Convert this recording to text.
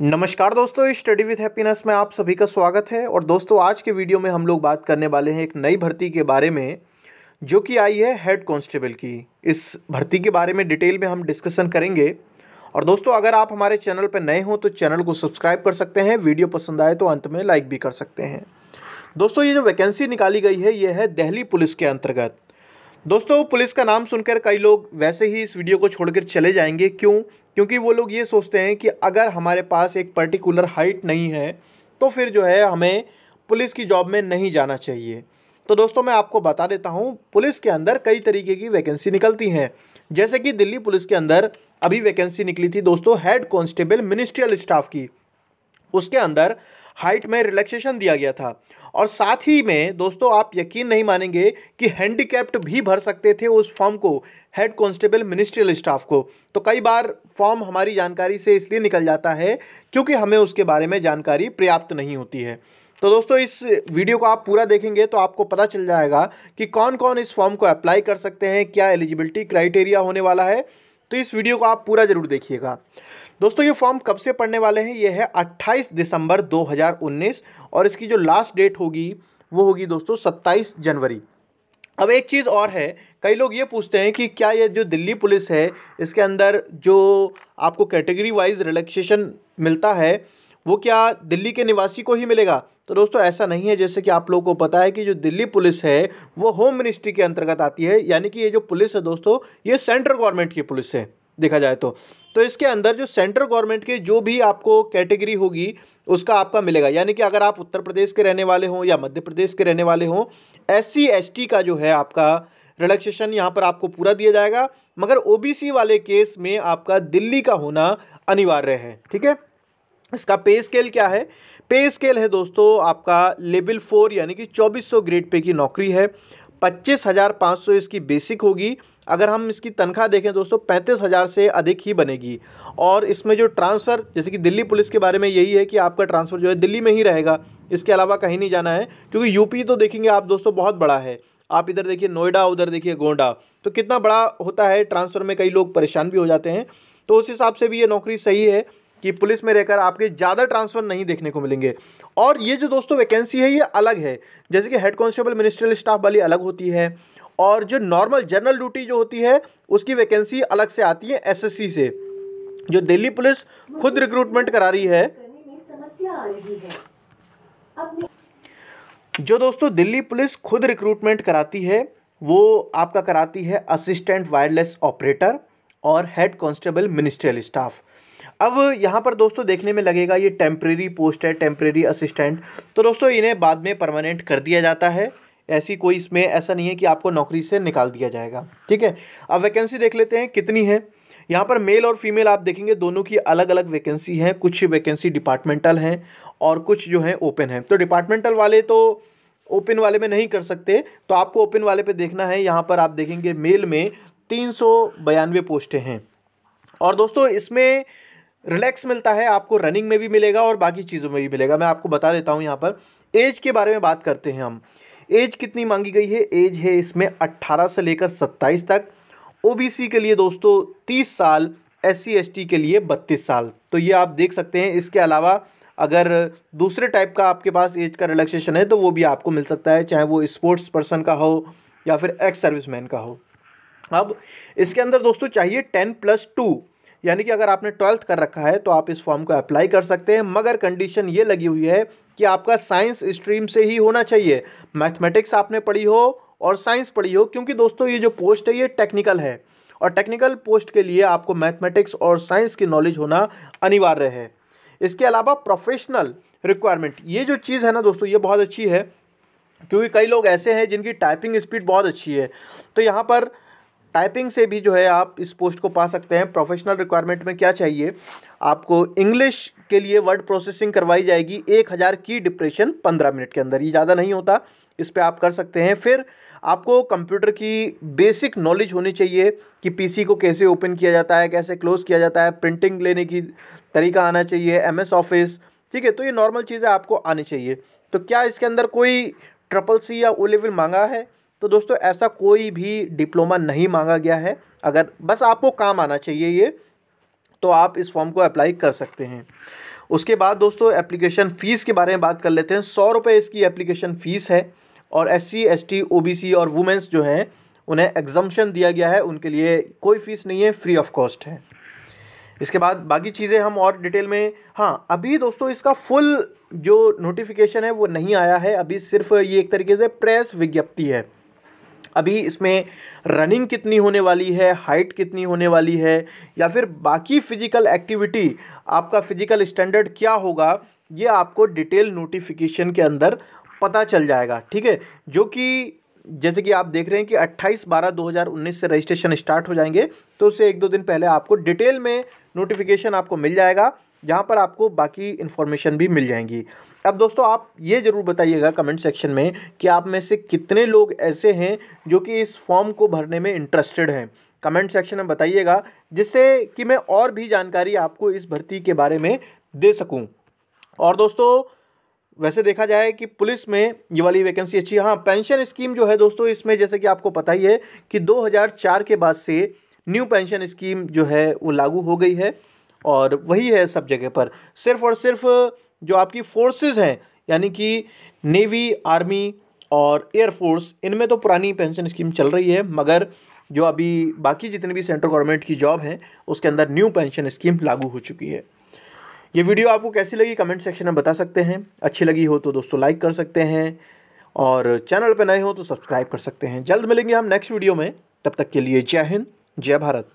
नमस्कार दोस्तों study with happiness में आप सभी का स्वागत है और दोस्तों आज के वीडियो में हम लोग बात करने वाले हैं एक नई भर्ती के बारे में जो कि आई है हेड कांस्टेबल की इस भर्ती के बारे में डिटेल में हम डिस्कशन करेंगे और दोस्तों अगर आप हमारे चैनल पर नए हों तो चैनल को सब्सक्राइब कर सकते हैं वीडियो पसंद आए तो अंत में लाइक भी कर सकते हैं दोस्तों ये जो वैकेंसी निकाली गई है ये है दिल्ली पुलिस के अंतर्गत दोस्तों पुलिस का नाम सुनकर कई लोग वैसे ही इस वीडियो को छोड़कर चले जाएंगे क्यों क्योंकि वो लोग ये सोचते हैं कि अगर हमारे पास एक पर्टिकुलर हाइट नहीं है तो फिर जो है हमें पुलिस की जॉब में नहीं जाना चाहिए तो दोस्तों मैं आपको बता देता हूँ पुलिस के अंदर कई तरीके की वैकेंसी निकलती हैं जैसे कि दिल्ली पुलिस के अंदर अभी वैकेंसी निकली थी दोस्तों हेड कांस्टेबल मिनिस्ट्रियल स्टाफ की उसके अंदर हाइट में रिलैक्सेशन दिया गया था और साथ ही में दोस्तों आप यकीन नहीं मानेंगे कि हैंडीकैप्ड भी भर सकते थे उस फॉर्म को हेड कांस्टेबल मिनिस्ट्रियल स्टाफ को तो कई बार फॉर्म हमारी जानकारी से इसलिए निकल जाता है क्योंकि हमें उसके बारे में जानकारी पर्याप्त नहीं होती है तो दोस्तों इस वीडियो को आप पूरा देखेंगे तो आपको पता चल जाएगा कि कौन कौन इस फॉर्म को अप्लाई कर सकते हैं क्या एलिजिबिलिटी क्राइटेरिया होने वाला है तो इस वीडियो को आप पूरा ज़रूर देखिएगा दोस्तों ये फॉर्म कब से पढ़ने वाले हैं ये है अट्ठाईस दिसंबर उन्नीस और इसकी जो लास्ट डेट होगी वो होगी दोस्तों सत्ताईस जनवरी अब एक चीज़ और है कई लोग ये पूछते हैं कि क्या ये जो दिल्ली पुलिस है इसके अंदर जो आपको कैटेगरी वाइज रिलैक्सेशन मिलता है वो क्या दिल्ली के निवासी को ही मिलेगा तो दोस्तों ऐसा नहीं है जैसे कि आप लोगों को पता है कि जो दिल्ली पुलिस है वो होम मिनिस्ट्री के अंतर्गत आती है यानी कि ये जो पुलिस है दोस्तों ये सेंट्रल गवर्नमेंट की पुलिस है देखा जाए तो तो इसके अंदर जो सेंट्रल गवर्नमेंट के जो भी आपको कैटेगरी होगी उसका आपका मिलेगा यानी कि अगर आप उत्तर प्रदेश के रहने वाले हों या मध्य प्रदेश के रहने वाले हों एस सी का जो है आपका रिलैक्सेशन यहाँ पर आपको पूरा दिया जाएगा मगर सी वाले केस में आपका दिल्ली का होना अनिवार्य है ठीक है इसका पे स्केल क्या है पे स्केल है दोस्तों आपका लेवल फोर यानी कि 2400 ग्रेड पे की नौकरी है पच्चीस हज़ार पाँच सौ इसकी बेसिक होगी अगर हम इसकी तनख्वाह देखें दोस्तों पैंतीस हज़ार से अधिक ही बनेगी और इसमें जो ट्रांसफ़र जैसे कि दिल्ली पुलिस के बारे में यही है कि आपका ट्रांसफ़र जो है दिल्ली में ही रहेगा इसके अलावा कहीं नहीं जाना है क्योंकि यूपी तो देखेंगे आप दोस्तों बहुत बड़ा है आप इधर देखिए नोएडा उधर देखिए गोंडा तो कितना बड़ा होता है ट्रांसफ़र में कई लोग परेशान भी हो जाते हैं तो उस हिसाब से भी ये नौकरी सही है कि पुलिस में रहकर आपके ज़्यादा ट्रांसफ़र नहीं देखने को मिलेंगे और ये जो दोस्तों वैकेंसी है ये अलग है जैसे कि हेड कॉन्स्टेबल मिनिस्ट्रियल स्टाफ वाली अलग होती है और जो नॉर्मल जनरल ड्यूटी जो होती है उसकी वैकेंसी अलग से आती है एसएससी से जो दिल्ली पुलिस खुद रिक्रूटमेंट करा रही है जो दोस्तों दिल्ली पुलिस खुद रिक्रूटमेंट कराती है वो आपका कराती है असिस्टेंट वायरलेस ऑपरेटर और हेड कांस्टेबल मिनिस्ट्रियल स्टाफ अब यहाँ पर दोस्तों देखने में लगेगा ये टेम्प्रेरी पोस्ट है टेम्प्रेरी असिस्टेंट तो दोस्तों इन्हें बाद में परमानेंट कर दिया जाता है ऐसी कोई इसमें ऐसा नहीं है कि आपको नौकरी से निकाल दिया जाएगा ठीक है अब वैकेंसी देख लेते हैं कितनी है यहाँ पर मेल और फीमेल आप देखेंगे दोनों की अलग अलग वैकेंसी हैं कुछ वैकेंसी डिपार्टमेंटल हैं और कुछ जो है ओपन है तो डिपार्टमेंटल वाले तो ओपन वाले में नहीं कर सकते तो आपको ओपन वाले पे देखना है यहाँ पर आप देखेंगे मेल में तीन सौ बयानवे पोस्टें हैं और दोस्तों इसमें रिलैक्स मिलता है आपको रनिंग में भी मिलेगा और बाकी चीज़ों में भी मिलेगा मैं आपको बता देता हूँ यहाँ पर एज के बारे में बात करते हैं हम एज कितनी मांगी गई है एज है इसमें 18 से लेकर 27 तक ओबीसी के लिए दोस्तों 30 साल एस सी के लिए 32 साल तो ये आप देख सकते हैं इसके अलावा अगर दूसरे टाइप का आपके पास एज का रिलैक्सेशन है तो वो भी आपको मिल सकता है चाहे वो स्पोर्ट्स पर्सन का हो या फिर एक्स सर्विसमैन का हो अब इसके अंदर दोस्तों चाहिए टेन प्लस टू यानी कि अगर आपने ट्वेल्थ कर रखा है तो आप इस फॉर्म को अप्लाई कर सकते हैं मगर कंडीशन ये लगी हुई है कि आपका साइंस स्ट्रीम से ही होना चाहिए मैथमेटिक्स आपने पढ़ी हो और साइंस पढ़ी हो क्योंकि दोस्तों ये जो पोस्ट है ये टेक्निकल है और टेक्निकल पोस्ट के लिए आपको मैथमेटिक्स और साइंस की नॉलेज होना अनिवार्य है इसके अलावा प्रोफेशनल रिक्वायरमेंट ये जो चीज़ है ना दोस्तों ये बहुत अच्छी है क्योंकि कई लोग ऐसे हैं जिनकी टाइपिंग स्पीड बहुत अच्छी है तो यहाँ पर टाइपिंग से भी जो है आप इस पोस्ट को पा सकते हैं प्रोफेशनल रिक्वायरमेंट में क्या चाहिए आपको इंग्लिश के लिए वर्ड प्रोसेसिंग करवाई जाएगी एक हज़ार की डिप्रेशन पंद्रह मिनट के अंदर ये ज़्यादा नहीं होता इस पर आप कर सकते हैं फिर आपको कंप्यूटर की बेसिक नॉलेज होनी चाहिए कि पीसी को कैसे ओपन किया जाता है कैसे क्लोज़ किया जाता है प्रिंटिंग लेने की तरीका आना चाहिए एम ऑफिस ठीक है तो ये नॉर्मल चीज़ें आपको आनी चाहिए तो क्या इसके अंदर कोई ट्रिपल सी या ओ लेवल मांगा है तो दोस्तों ऐसा कोई भी डिप्लोमा नहीं मांगा गया है अगर बस आपको काम आना चाहिए ये तो आप इस फॉर्म को अप्लाई कर सकते हैं उसके बाद दोस्तों एप्लीकेशन फ़ीस के बारे में बात कर लेते हैं सौ रुपये इसकी एप्लीकेशन फ़ीस है और S C S T O B C और वुमेंस जो हैं उन्हें एग्जम्पन दिया गया है उनके लिए कोई फ़ीस नहीं है फ्री ऑफ कॉस्ट है इसके बाद बाकी चीज़ें हम और डिटेल में हाँ अभी दोस्तों इसका फुल जो नोटिफिकेशन है वो नहीं आया है अभी सिर्फ ये एक तरीके से प्रेस विज्ञप्ति है अभी इसमें रनिंग कितनी होने वाली है हाइट कितनी होने वाली है या फिर बाकी फिजिकल एक्टिविटी आपका फिजिकल स्टैंडर्ड क्या होगा ये आपको डिटेल नोटिफिकेशन के अंदर पता चल जाएगा ठीक है जो कि जैसे कि आप देख रहे हैं कि 28 बारह 2019 से रजिस्ट्रेशन स्टार्ट हो जाएंगे तो उससे एक दो दिन पहले आपको डिटेल में नोटिफिकेशन आपको मिल जाएगा जहाँ पर आपको बाकी इन्फॉर्मेशन भी मिल जाएंगी अब दोस्तों आप ये ज़रूर बताइएगा कमेंट सेक्शन में कि आप में से कितने लोग ऐसे हैं जो कि इस फॉर्म को भरने में इंटरेस्टेड हैं कमेंट सेक्शन में बताइएगा जिससे कि मैं और भी जानकारी आपको इस भर्ती के बारे में दे सकूं और दोस्तों वैसे देखा जाए कि पुलिस में ये वाली वैकेंसी अच्छी हाँ पेंशन स्कीम जो है दोस्तों इसमें जैसे कि आपको पता ही है कि 2004 के बाद से न्यू पेंशन स्कीम जो है वो लागू हो गई है और वही है सब जगह पर सिर्फ और सिर्फ जो आपकी फोर्सेस हैं यानी कि नेवी आर्मी और एयरफोर्स इनमें तो पुरानी पेंशन स्कीम चल रही है मगर जो अभी बाकी जितने भी सेंट्रल गवर्नमेंट की जॉब हैं उसके अंदर न्यू पेंशन स्कीम लागू हो चुकी है ये वीडियो आपको कैसी लगी कमेंट सेक्शन में बता सकते हैं अच्छी लगी हो तो दोस्तों लाइक कर सकते हैं और चैनल पर नए हो तो सब्सक्राइब कर सकते हैं जल्द मिलेंगे हम नेक्स्ट वीडियो में तब तक के लिए जय हिंद जय भारत